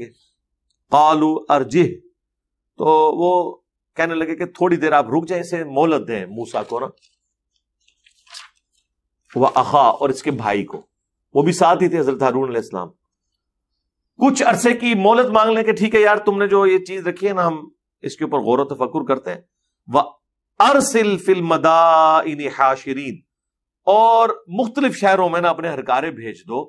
करेंगे कालू अर्जी तो वो कहने लगे कि थोड़ी देर आप रुक जाए इसे मोहलत दें मूसा को ना वह अखा और इसके भाई को वो भी साथ ही थे हजरत हारून इस्लाम कुछ अरसे की मोहलत मांग लें कि ठीक है यार तुमने जो ये चीज रखी है ना हम इसके ऊपर गौर तफक्र करते हैं वह अरसिल फिल मदा हाशरीन और मुख्तलिफ शहरों में ना अपने हरकारे भेज दो